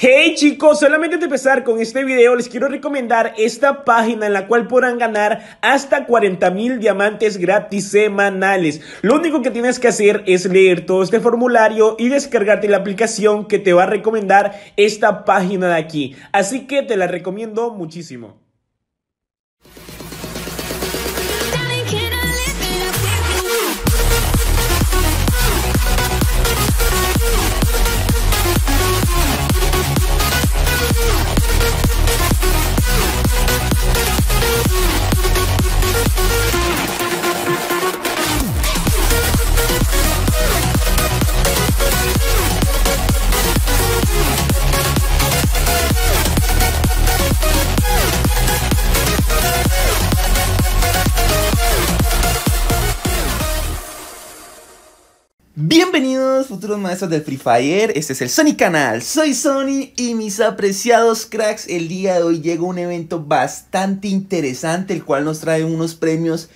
Hey chicos, solamente de empezar con este video les quiero recomendar esta página en la cual podrán ganar hasta 40 mil diamantes gratis semanales. Lo único que tienes que hacer es leer todo este formulario y descargarte la aplicación que te va a recomendar esta página de aquí. Así que te la recomiendo muchísimo. de Free Fire, este es el Sony Canal, soy Sony y mis apreciados cracks, el día de hoy llega un evento bastante interesante, el cual nos trae unos premios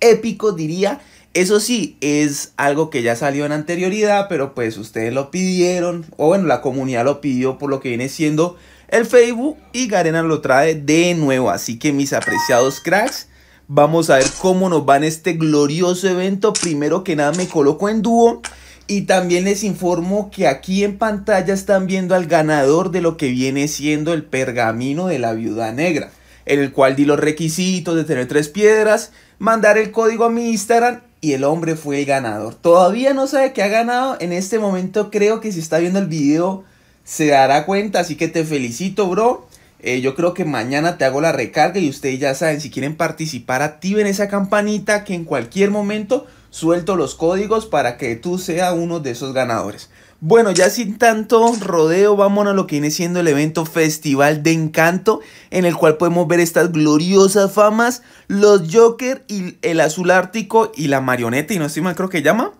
épicos diría, eso sí, es algo que ya salió en anterioridad, pero pues ustedes lo pidieron, o bueno, la comunidad lo pidió por lo que viene siendo el Facebook y Garena lo trae de nuevo, así que mis apreciados cracks, Vamos a ver cómo nos va en este glorioso evento. Primero que nada me coloco en dúo y también les informo que aquí en pantalla están viendo al ganador de lo que viene siendo el pergamino de la viuda negra, en el cual di los requisitos de tener tres piedras, mandar el código a mi Instagram y el hombre fue el ganador. Todavía no sabe que ha ganado, en este momento creo que si está viendo el video se dará cuenta, así que te felicito bro. Eh, yo creo que mañana te hago la recarga y ustedes ya saben, si quieren participar activen esa campanita que en cualquier momento suelto los códigos para que tú seas uno de esos ganadores. Bueno, ya sin tanto rodeo, vámonos a lo que viene siendo el evento Festival de Encanto, en el cual podemos ver estas gloriosas famas, los Joker y el Azul Ártico y la marioneta, y no si mal, creo que llama.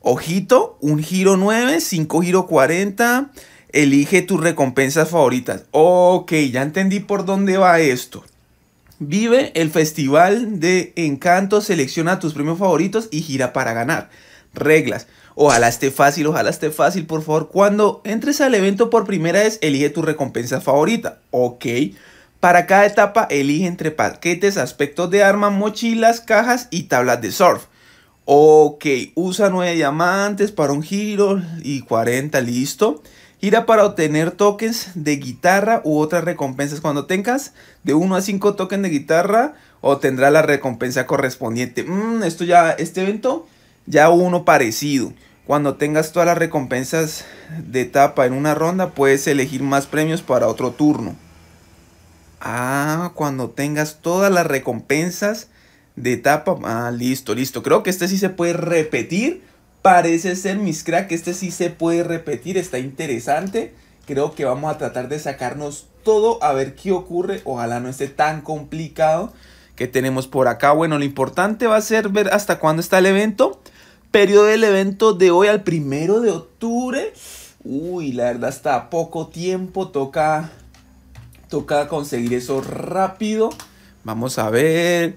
Ojito, un giro 9, 5 giro 40, elige tus recompensas favoritas. Ok, ya entendí por dónde va esto. Vive el festival de encanto, selecciona tus premios favoritos y gira para ganar. Reglas. Ojalá esté fácil, ojalá esté fácil, por favor. Cuando entres al evento por primera vez, elige tu recompensa favorita. Ok. Para cada etapa, elige entre paquetes, aspectos de arma, mochilas, cajas y tablas de surf. Ok, usa 9 diamantes para un giro y 40, listo. Gira para obtener tokens de guitarra u otras recompensas. Cuando tengas de 1 a 5 tokens de guitarra, obtendrá la recompensa correspondiente. Mm, esto ya, este evento, ya uno parecido. Cuando tengas todas las recompensas de etapa en una ronda, puedes elegir más premios para otro turno. Ah, cuando tengas todas las recompensas de etapa. Ah, listo, listo. Creo que este sí se puede repetir Parece ser, mis crack, este sí se puede repetir, está interesante. Creo que vamos a tratar de sacarnos todo a ver qué ocurre. Ojalá no esté tan complicado que tenemos por acá. Bueno, lo importante va a ser ver hasta cuándo está el evento. Periodo del evento de hoy al primero de octubre. Uy, la verdad está poco tiempo. Toca, toca conseguir eso rápido. Vamos a ver.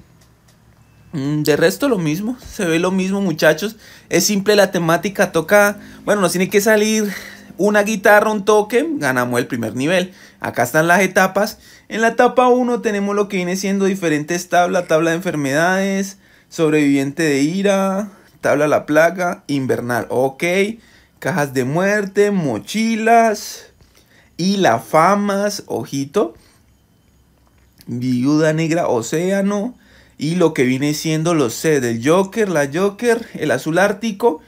Mm, de resto lo mismo, se ve lo mismo muchachos, es simple la temática, toca, bueno, nos tiene que salir una guitarra, un toque, ganamos el primer nivel. Acá están las etapas, en la etapa 1 tenemos lo que viene siendo diferentes tablas, tabla de enfermedades, sobreviviente de ira, tabla la plaga, invernal, ok, cajas de muerte, mochilas y la famas, ojito, viuda negra, océano, y lo que viene siendo los C del Joker, la Joker, el azul ártico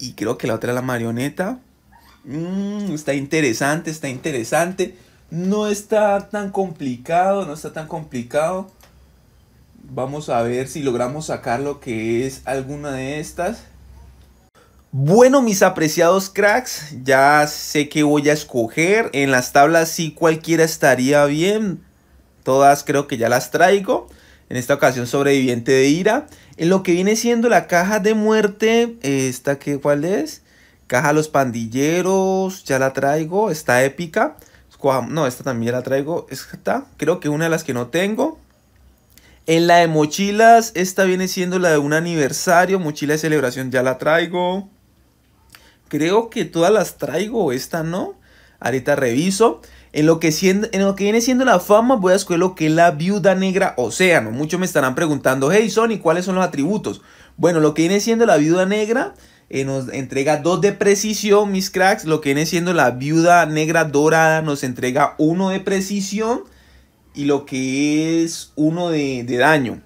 y creo que la otra es la marioneta. Mm, está interesante, está interesante. No está tan complicado, no está tan complicado. Vamos a ver si logramos sacar lo que es alguna de estas. Bueno, mis apreciados cracks, ya sé que voy a escoger. En las tablas si cualquiera estaría bien. Todas creo que ya las traigo en esta ocasión sobreviviente de ira, en lo que viene siendo la caja de muerte, eh, esta que cuál es, caja los pandilleros, ya la traigo, está épica, no, esta también la traigo, esta creo que una de las que no tengo. En la de mochilas, esta viene siendo la de un aniversario, mochila de celebración ya la traigo. Creo que todas las traigo, esta no. Ahorita reviso. En lo, que, en lo que viene siendo la fama, voy a escoger lo que es la viuda negra océano. Muchos me estarán preguntando, hey ¿y ¿cuáles son los atributos? Bueno, lo que viene siendo la viuda negra eh, nos entrega dos de precisión, mis cracks. Lo que viene siendo la viuda negra dorada nos entrega uno de precisión y lo que es uno de, de daño.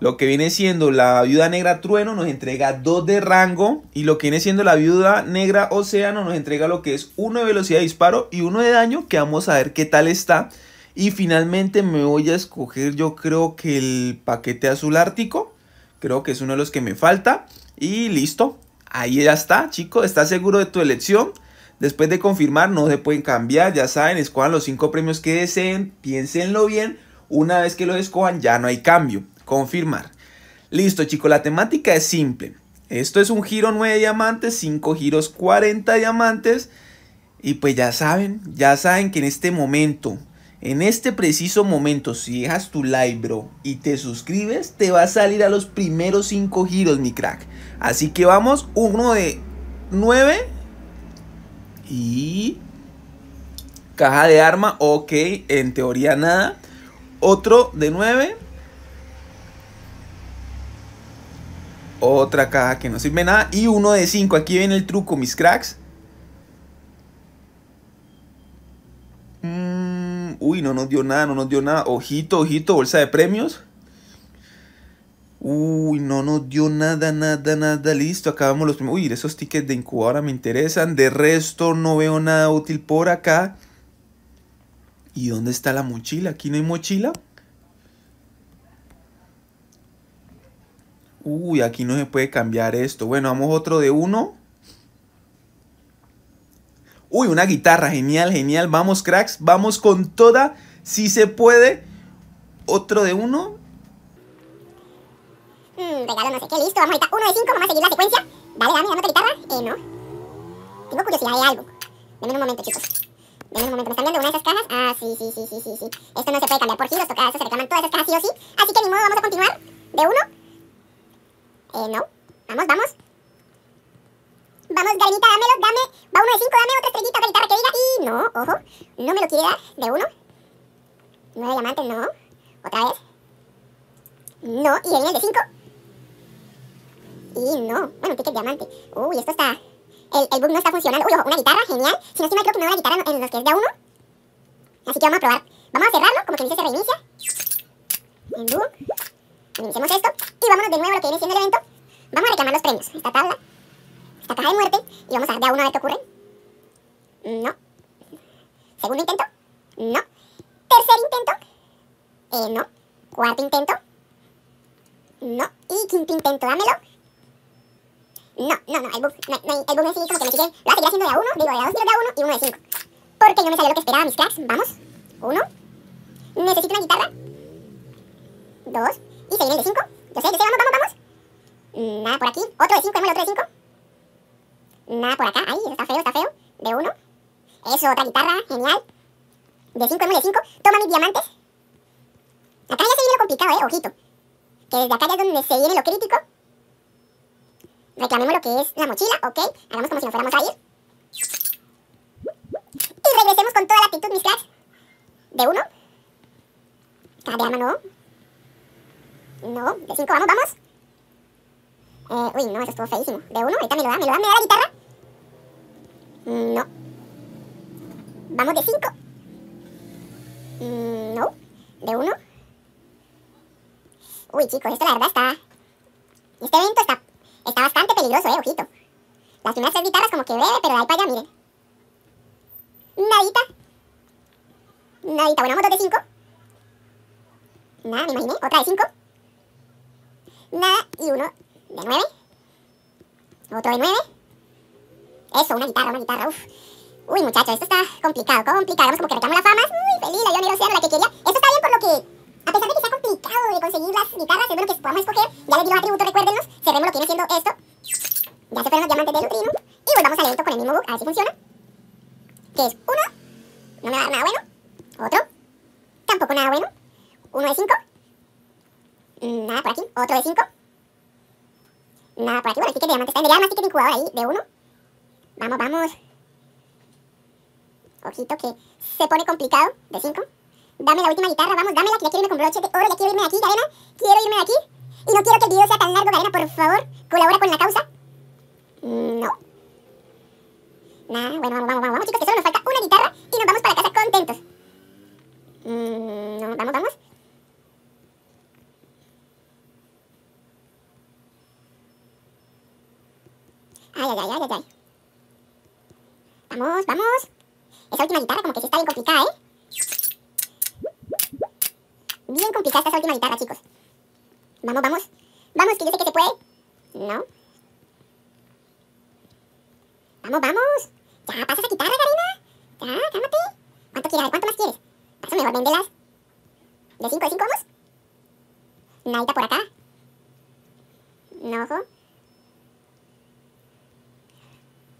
Lo que viene siendo la viuda negra trueno nos entrega 2 de rango. Y lo que viene siendo la viuda negra océano nos entrega lo que es 1 de velocidad de disparo y 1 de daño. Que vamos a ver qué tal está. Y finalmente me voy a escoger yo creo que el paquete azul ártico. Creo que es uno de los que me falta. Y listo. Ahí ya está, chico. ¿Estás seguro de tu elección? Después de confirmar, no se pueden cambiar. Ya saben, escojan los 5 premios que deseen. Piénsenlo bien. Una vez que los escojan, ya no hay cambio. Confirmar. Listo chicos, la temática es simple. Esto es un giro 9 diamantes, 5 giros 40 diamantes. Y pues ya saben, ya saben que en este momento, en este preciso momento, si dejas tu like, bro, y te suscribes, te va a salir a los primeros 5 giros, mi crack. Así que vamos, uno de 9 y caja de arma, ok, en teoría nada. Otro de 9 Otra caja que no sirve nada. Y uno de cinco, Aquí viene el truco, mis cracks. Mm, uy, no nos dio nada, no nos dio nada. Ojito, ojito, bolsa de premios. Uy, no nos dio nada, nada, nada. Listo, acabamos los premios Uy, esos tickets de incubadora me interesan. De resto, no veo nada útil por acá. ¿Y dónde está la mochila? ¿Aquí no hay mochila? Uy, aquí no se puede cambiar esto. Bueno, vamos otro de uno. Uy, una guitarra, genial, genial. Vamos, cracks, vamos con toda, si se puede. Otro de uno. Mmm, regalo no sé qué, listo. Vamos a uno de cinco, vamos a seguir la secuencia. Dale, dame, dame otra guitarra. Eh, no. Tengo curiosidad de algo. Denme un momento, chicos. Denme un momento, ¿me están viendo una de esas cajas? Ah, sí, sí, sí, sí, sí, sí. Esto no se puede cambiar por giros, eso se reclaman todas esas cajas sí o sí. Así que ni modo, vamos a continuar. De uno eh, no. Vamos, vamos. Vamos, Garenita, dámelo, dame. Va uno de cinco, dame otra estrellita, otra guitarra que diga. Y no, ojo, no me lo quiere dar. De uno. Nueve diamantes, no. Otra vez. No, y el de cinco. Y no. Bueno, un ticket diamante. Uy, esto está... El, el bug no está funcionando. Uy, ojo, una guitarra, genial. Si no estoy mal, creo que me da la guitarra en los que es de uno. Así que vamos a probar. Vamos a cerrarlo, como que dice se reinicia. En boom. Iniciamos esto y vámonos de nuevo a lo que viene siendo el evento. Vamos a reclamar los premios. Esta tabla, esta caja de muerte y vamos a dar de a uno a ver qué ocurre. No. Segundo intento, no. Tercer intento, eh, no. Cuarto intento, no. Y quinto intento, dámelo. No, no, no, el bug, no, el bug me sigue como que me sigue, lo va a seguir haciendo de a uno, digo de a dos, digo de a uno y uno de cinco. Porque no me salió lo que esperaba mis cracks, vamos. Uno. Necesito una guitarra. Dos. Y se viene de 5. Yo sé, yo sé, vamos, vamos, vamos. Mm, nada por aquí. Otro de 5, démosle otro de 5. Nada por acá. Ahí, está feo, está feo. De 1. Eso, otra guitarra, genial. De 5, de 5. Toma mis diamantes. Acá ya se viene lo complicado, eh, ojito. Que desde acá ya es donde se viene lo crítico. Reclamemos lo que es la mochila, ok. Hagamos como si nos fuéramos a ir. Y regresemos con toda la actitud, mis cracks. De 1. Cada no. No, de 5, vamos, vamos. Eh, uy, no, eso estuvo feísimo. De 1, ahorita me lo da, me lo da, me da la guitarra. Mm, no. Vamos de 5. Mm, no. De 1. Uy, chicos, esto la verdad está... Este evento está, está bastante peligroso, eh, ojito. Las primeras tres guitarras como que breve, pero de ahí para allá, miren. Nadita. Nadita, bueno, vamos 2 de 5. Nada, me imaginé. Otra de 5 nada y uno de 9. Otro de 9. Eso, una guitarra, una guitarra, uff. Uy, muchachos, esto está complicado, complicado. Vamos como que reclamo la fama. Uy, feliz, la yo Rosero, la que quería. Esto está bien por lo que, a pesar de que sea complicado de conseguir las guitarras, es bueno que podamos escoger. Ya les digo los atributos, recuérdenlos Cerremos lo que viene siendo esto. Ya se fueron los diamantes de luz Y volvamos al evento con el mismo bug, a ver si funciona. Que es uno. No me va nada bueno. Otro. Tampoco nada bueno. Uno de cinco. Nada por aquí. Otro de 5. Nada por aquí. Bueno, el ticket de diamante está. Debería más ticket incubador ahí, de 1. Vamos, vamos. Ojito que se pone complicado. De 5. Dame la última guitarra, vamos, dámela, que ya quiero irme con broche de oro, ya quiero irme de aquí, Garena. Quiero irme de aquí. Y no quiero que el video sea tan largo, Garena, por favor. Colabora con la causa. Mm, no. Nada, bueno, vamos, vamos, vamos, chicos, que solo nos falta una guitarra y nos vamos para casa contentos. Mm, no, vamos, vamos. Ay, ay, ay, ay, ay. Vamos, vamos. Esa última guitarra como que sí está bien complicada, ¿eh? Bien complicada esta última guitarra, chicos. Vamos, vamos. Vamos, que yo sé que se puede. No. Vamos, vamos. Ya, pasa esa guitarra, Karina. Ya, cálmate. ¿Cuánto quieres? ¿Cuánto más quieres? Paso mejor, véndelas. ¿De 5 de 5 vamos? Nadita por acá. No, ojo.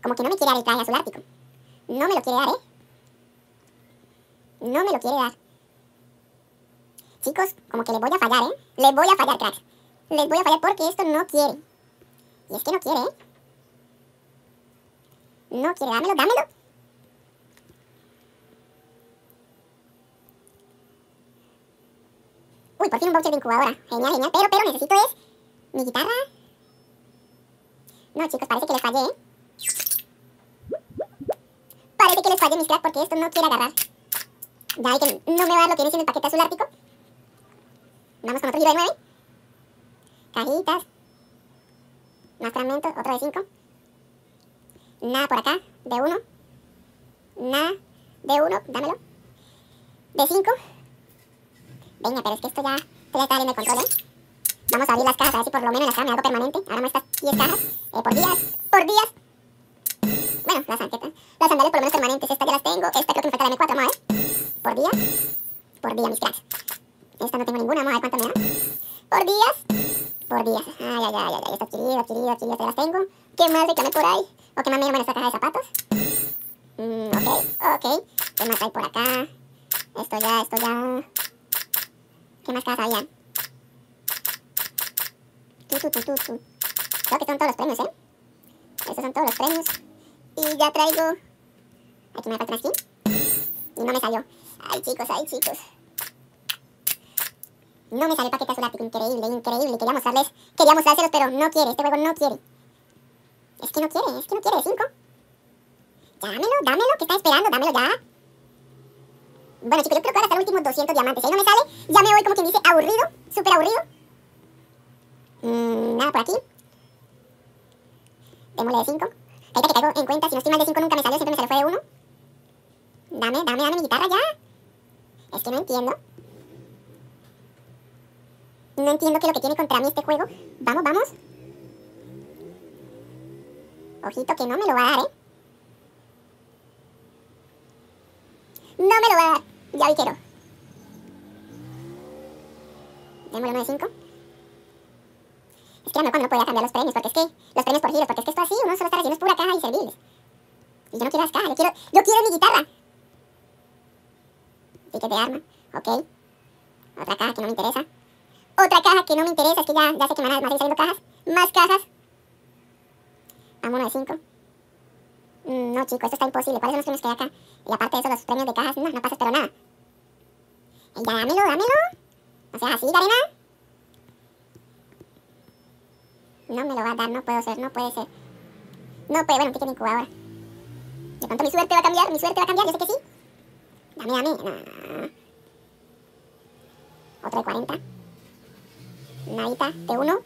Como que no me quiere dar el traje azul ártico. No me lo quiere dar, ¿eh? No me lo quiere dar. Chicos, como que les voy a fallar, ¿eh? Les voy a fallar, cracks. Les voy a fallar porque esto no quiere. Y es que no quiere, ¿eh? No quiere, dámelo, dámelo. Uy, por fin un voucher de incubadora. Genial, genial. Pero, pero necesito es mi guitarra. No, chicos, parece que le fallé, ¿eh? que les mis porque esto no quiere agarrar. Ya hay que no me va a dar lo que viene siendo el paquete azul ártico. Vamos con otro giro de 9. Cajitas. Más fragmentos, otro de 5. Nada por acá, de 1. Nada de 1, dámelo. De 5. Venga, pero es que esto ya, esto ya está en el control, ¿eh? Vamos a abrir las cajas, así por lo menos en la cajas me hago permanente. Ahora me estas 10 cajas. Eh, por días, por días. Bueno, las anquetas. Las sandalias por lo menos permanentes. esta ya las tengo. Esta creo que me falta la M4. Vamos Por día. Por día, mis cracks. Esta no tengo ninguna. Vamos a cuánto me da. Por días. Por días. Ay, ay, ay, ay. Está adquirido, adquirido, adquirido. Estas ya las tengo. ¿Qué más reclamé por ahí? ¿O qué más me dieron en esta caja de zapatos? Mm, ok, ok. ¿Qué más hay por acá? Esto ya, esto ya. ¿Qué más cajas habían? Tú, tú, tú, tú, tú. Creo que son todos los premios, ¿eh? Estos son todos los premios. Y ya traigo... Aquí me falta más skin. Y no me salió. Ay, chicos, ay, chicos. No me sale el paquete azul ático. Increíble, increíble. Quería mostrarles, quería mostrárselos, pero no quiere. Este juego no quiere. Es que no quiere, es que no quiere. De Cinco. Dámelo, dámelo. que está esperando? Dámelo ya. Bueno, chicos, yo creo que ahora hasta los últimos 200 diamantes. Si no me sale, ya me voy como quien dice aburrido. Súper aburrido. Mm, nada por aquí. Démosle de 5. Ahorita que caigo en cuenta, si no estoy mal de 5 nunca me salió, siempre me sale fue de 1. Dame, dame, dame mi guitarra ya. Es que no entiendo. No entiendo qué es lo que tiene contra mí este juego. Vamos, vamos. Ojito que no me lo va a dar, ¿eh? No me lo va a dar. Ya lo quiero. Démosle 1 de 5 no cuando no podía cambiar los premios, porque es que los premios por giros, porque es que esto así, uno solo está es pura caja y serviles. Y yo no quiero las cajas, yo quiero, yo quiero mi guitarra. Ticket de arma, ok. Otra caja que no me interesa. Otra caja que no me interesa, es que ya, ya sé que me van a ir saliendo cajas. Más cajas. Vamos uno de 5. Mm, no, chico, esto está imposible. ¿Cuáles son los premios que hay acá? Y aparte de eso, los premios de cajas, no, no pasa pero nada. Ya, dámelo, dámelo. O sea, así, Garena. No me lo va a dar, no puedo ser, no puede ser. No puede, bueno, tiene Cuba ahora? De cuánto mi suerte va a cambiar, mi suerte va a cambiar, yo sé que sí. Dame, dame. Otro de 40. Nadita de 1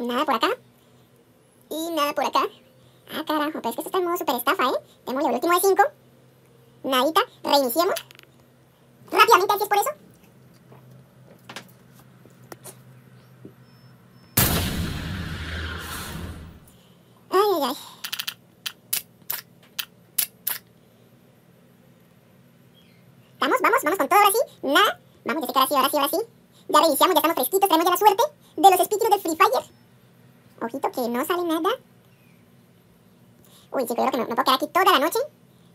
Nada por acá. Y nada por acá. Ah, carajo, pero es que esto está en modo super estafa, ¿eh? Démosle el último de 5. Nadita, reiniciemos. Rápidamente, así es por eso. Vamos, vamos, vamos con todo ahora sí. Nada. Vamos, ya sé que ahora sí, ahora sí, ahora sí. Ya reiniciamos, ya estamos fresquitos, tenemos ya la suerte de los espíritus del Free Fire. Ojito que no sale nada. Uy, chicos, yo creo que me, me, puedo quedar aquí toda la noche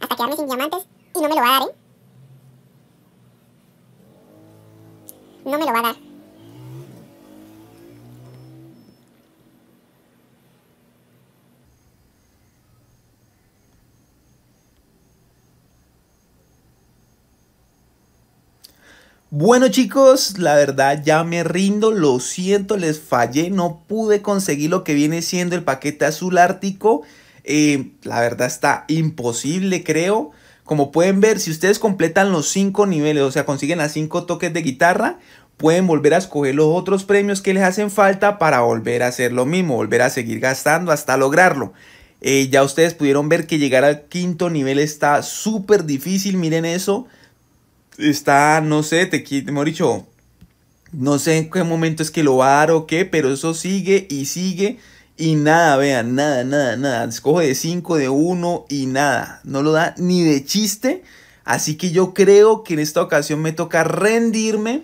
hasta quedarme sin diamantes y no me lo va a dar, ¿eh? No me lo va a dar. Bueno chicos, la verdad ya me rindo, lo siento, les fallé, no pude conseguir lo que viene siendo el paquete azul ártico. Eh, la verdad está imposible, creo. Como pueden ver, si ustedes completan los 5 niveles, o sea, consiguen las 5 toques de guitarra, pueden volver a escoger los otros premios que les hacen falta para volver a hacer lo mismo, volver a seguir gastando hasta lograrlo. Eh, ya ustedes pudieron ver que llegar al quinto nivel está súper difícil, miren eso está, no sé, te hemos dicho, no sé en qué momento es que lo va a dar o qué, pero eso sigue y sigue y nada, vean, nada, nada, nada. Escoge de 5, de 1 y nada. No lo da ni de chiste. Así que yo creo que en esta ocasión me toca rendirme.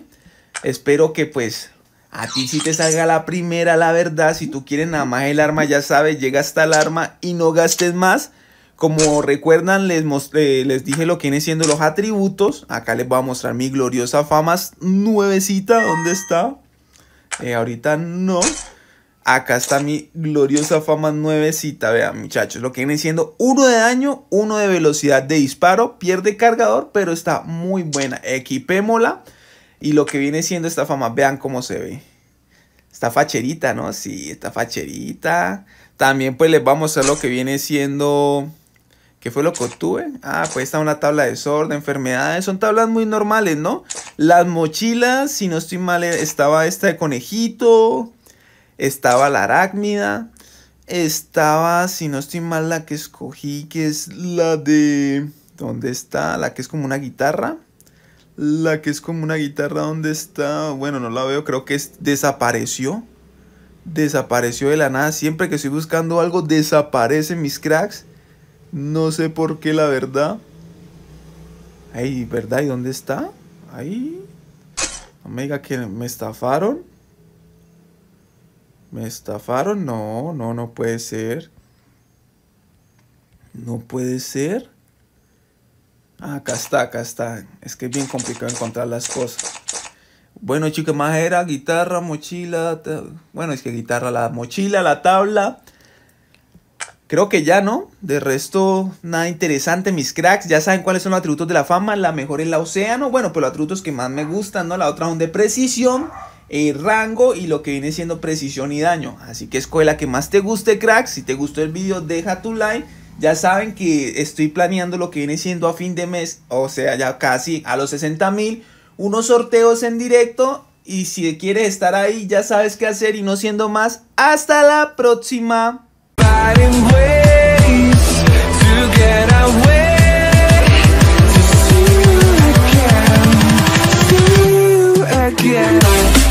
Espero que pues a ti si sí te salga la primera, la verdad. Si tú quieres nada más el arma, ya sabes, llega hasta el arma y no gastes más. Como recuerdan, les, les dije lo que vienen siendo los atributos. Acá les voy a mostrar mi gloriosa fama nuevecita. ¿Dónde está? Eh, ahorita no. Acá está mi gloriosa fama nuevecita. Vean, muchachos, lo que viene siendo uno de daño, uno de velocidad de disparo. Pierde cargador, pero está muy buena. Equipémola. Y lo que viene siendo esta fama, vean cómo se ve. Está facherita, ¿no? Sí, está facherita. También pues les voy a mostrar lo que viene siendo ¿Qué fue lo que obtuve? Ah, pues está una tabla de De enfermedades. Son tablas muy normales, ¿no? Las mochilas, si no estoy mal, eh, estaba esta de conejito. Estaba la arácnida. Estaba, si no estoy mal, la que escogí, que es la de... ¿Dónde está? La que es como una guitarra. La que es como una guitarra, ¿dónde está? Bueno, no la veo, creo que desapareció. Desapareció de la nada. Siempre que estoy buscando algo, desaparecen mis cracks. No sé por qué, la verdad. Ay, ¿verdad? ¿Y dónde está? Ahí. Amiga que me estafaron. ¿Me estafaron? No, no, no puede ser. No puede ser. Ah, acá está, acá está. Es que es bien complicado encontrar las cosas. Bueno, chica, más era guitarra, mochila. Bueno, es que guitarra, la mochila, la tabla. Creo que ya no. De resto, nada interesante, mis cracks. Ya saben cuáles son los atributos de la fama. La mejor es la océano. Bueno, pues los atributos que más me gustan, ¿no? La otra son de precisión, eh, rango y lo que viene siendo precisión y daño. Así que escuela la que más te guste, cracks. Si te gustó el video, deja tu like. Ya saben que estoy planeando lo que viene siendo a fin de mes. O sea, ya casi a los 60 mil. Unos sorteos en directo. Y si quieres estar ahí, ya sabes qué hacer. Y no siendo más, hasta la próxima. again.